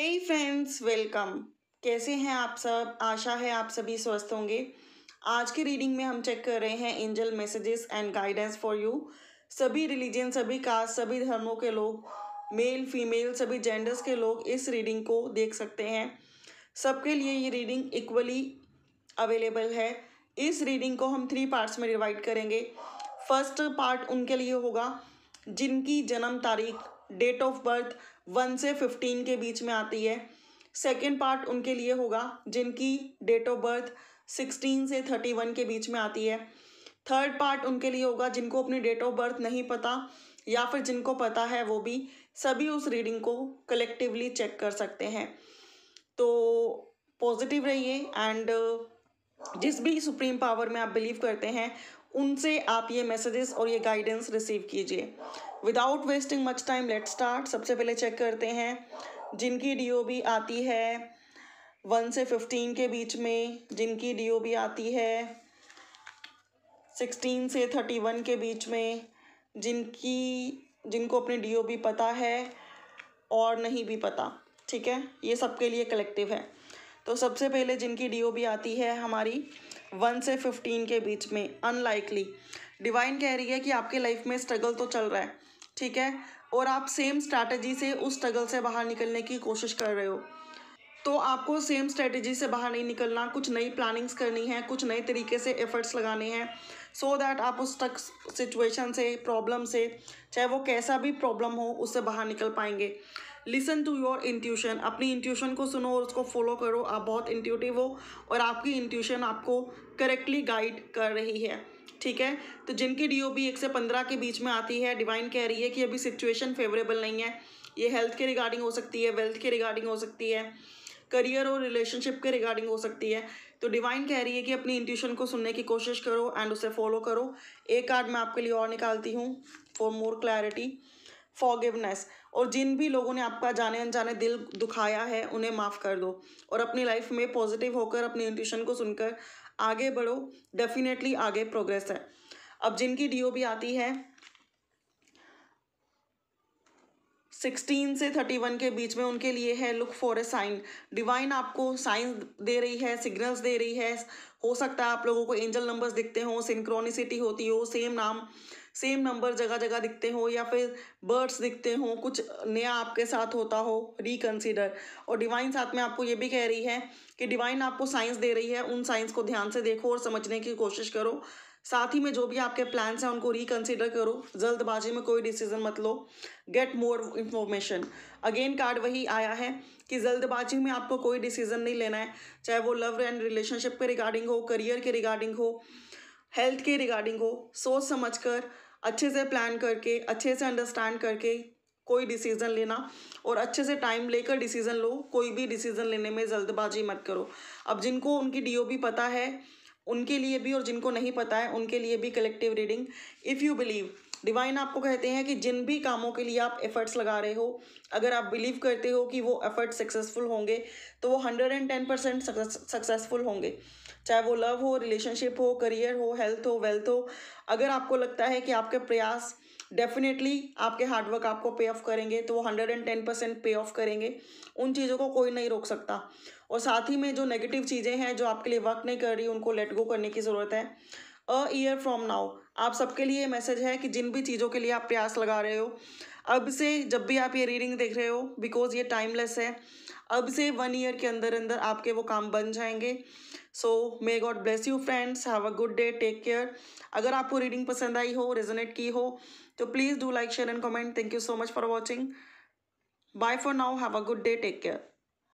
हे friends welcome कैसे हैं आप सब आशा है आप सभी स्वस्थ होंगे आज की रीडिंग में हम चेक कर रहे हैं angel messages and guidance for you सभी रिलीजन सभी कास्ट सभी धर्मों के लोग मेल फीमेल सभी जेंडर्स के लोग इस रीडिंग को देख सकते हैं सबके लिए ये रीडिंग इक्वली अवेलेबल है इस रीडिंग को हम थ्री पार्ट्स में डिवाइड करेंगे फर्स्ट पार्ट उनके लिए होगा जिनकी जन्म तारीख डेट ऑफ बर्थ वन से फिफ्टीन के बीच में आती है सेकेंड पार्ट उनके लिए होगा जिनकी डेट ऑफ बर्थ सिक्सटीन से थर्टी वन के बीच में आती है थर्ड पार्ट उनके लिए होगा जिनको अपनी डेट ऑफ बर्थ नहीं पता या फिर जिनको पता है वो भी सभी उस रीडिंग को कलेक्टिवली चेक कर सकते हैं तो पॉजिटिव रहिए एंड जिस भी सुप्रीम पावर में आप बिलीव करते हैं उनसे आप ये मैसेजेस और ये गाइडेंस रिसीव कीजिए without wasting much time let start सबसे पहले चेक करते हैं जिनकी डी आती है वन से फिफ्टीन के बीच में जिनकी डी आती है सिक्सटीन से थर्टी वन के बीच में जिनकी जिनको अपनी डी पता है और नहीं भी पता ठीक है ये सबके लिए कलेक्टिव है तो सबसे पहले जिनकी डी आती है हमारी वन से फिफ्टीन के बीच में अनलाइकली डिवाइन कह रही है कि आपके लाइफ में स्ट्रगल तो चल रहा है ठीक है और आप सेम स्ट्रैटेजी से उस स्ट्रगल से बाहर निकलने की कोशिश कर रहे हो तो आपको सेम स्ट्रैटेजी से बाहर नहीं निकलना कुछ नई प्लानिंग्स करनी है कुछ नए तरीके से एफर्ट्स लगाने हैं सो so दैट आप उस तक सिचुएशन से प्रॉब्लम से चाहे वो कैसा भी प्रॉब्लम हो उससे बाहर निकल पाएंगे लिसन टू योर इंट्यूशन अपनी इंट्यूशन को सुनो और उसको फॉलो करो आप बहुत इंट्यूटिव हो और आपकी इंट्यूशन आपको करेक्टली गाइड कर रही है ठीक है तो जिनकी डी ओ बी एक से पंद्रह के बीच में आती है डिवाइन कह रही है कि अभी सिचुएशन फेवरेबल नहीं है ये हेल्थ के रिगार्डिंग हो सकती है वेल्थ के रिगार्डिंग हो सकती है करियर और रिलेशनशिप के रिगार्डिंग हो सकती है तो डिवाइन कह रही है कि अपनी इंट्यूशन को सुनने की कोशिश करो एंड उसे फॉलो करो एक कार्ड मैं आपके लिए और निकालती हूँ फॉर मोर क्लैरिटी फॉरगिवनेस और जिन भी लोगों ने आपका जाने अनजाने दिल दुखाया है उन्हें माफ़ कर दो और अपनी लाइफ में पॉजिटिव होकर अपनी इंट्यूशन को सुनकर आगे बढ़ो डेफिनेटली आगे प्रोग्रेस है अब जिनकी भी आती है सिक्सटीन से थर्टी वन के बीच में उनके लिए है look for a sign divine आपको साइंस दे रही है सिग्नल्स दे रही है हो सकता है आप लोगों को एंजल नंबर्स दिखते हो सिंक्रोनिसिटी होती हो सेम नाम सेम नंबर जगह जगह दिखते हो या फिर बर्ड्स दिखते हों कुछ नया आपके साथ होता हो रिकन्सिडर और डिवाइन साथ में आपको ये भी कह रही है कि डिवाइन आपको साइंस दे रही है उन साइंस को ध्यान से देखो और समझने की कोशिश करो साथ ही में जो भी आपके प्लान्स हैं उनको रिकन्सिडर करो जल्दबाजी में कोई डिसीजन मत लो get more information again card वही आया है कि जल्दबाजी में आपको कोई डिसीजन नहीं लेना है चाहे वो लव एंड रिलेशनशिप के रिगार्डिंग हो करियर के रिगार्डिंग हो हेल्थ के रिगार्डिंग हो सोच समझ कर अच्छे से प्लान करके अच्छे से अंडरस्टैंड करके कोई डिसीज़न लेना और अच्छे से टाइम लेकर डिसीज़न लो कोई भी डिसीज़न लेने में जल्दबाजी मत करो अब जिनको उनकी डीओबी पता है उनके लिए भी और जिनको नहीं पता है उनके लिए भी collective reading if you believe divine आपको कहते हैं कि जिन भी कामों के लिए आप एफर्ट्स लगा रहे हो अगर आप बिलीव करते हो कि वो एफर्ट्स सक्सेसफुल होंगे तो वो hundred and ten percent successful होंगे चाहे वो लव हो रिलेशनशिप हो करियर हो हेल्थ हो वेल्थ हो अगर आपको लगता है कि आपके प्रयास डेफिनेटली आपके हार्डवर्क आपको पे ऑफ करेंगे तो वो hundred and ten percent pay off करेंगे उन चीज़ों को कोई नहीं रोक सकता और साथ ही में जो नेगेटिव चीज़ें हैं जो आपके लिए वर्क नहीं कर रही उनको लेट गो करने की ज़रूरत है अ ईयर फ्रॉम नाउ आप सबके लिए मैसेज है कि जिन भी चीज़ों के लिए आप प्रयास लगा रहे हो अब से जब भी आप ये रीडिंग देख रहे हो बिकॉज ये टाइमलेस है अब से वन ईयर के अंदर अंदर आपके वो काम बन जाएंगे so may God bless you friends have a good day take care अगर आपको रीडिंग पसंद आई हो रेजोनेट की हो तो please do like share and comment thank you so much for watching bye for now have a good day take care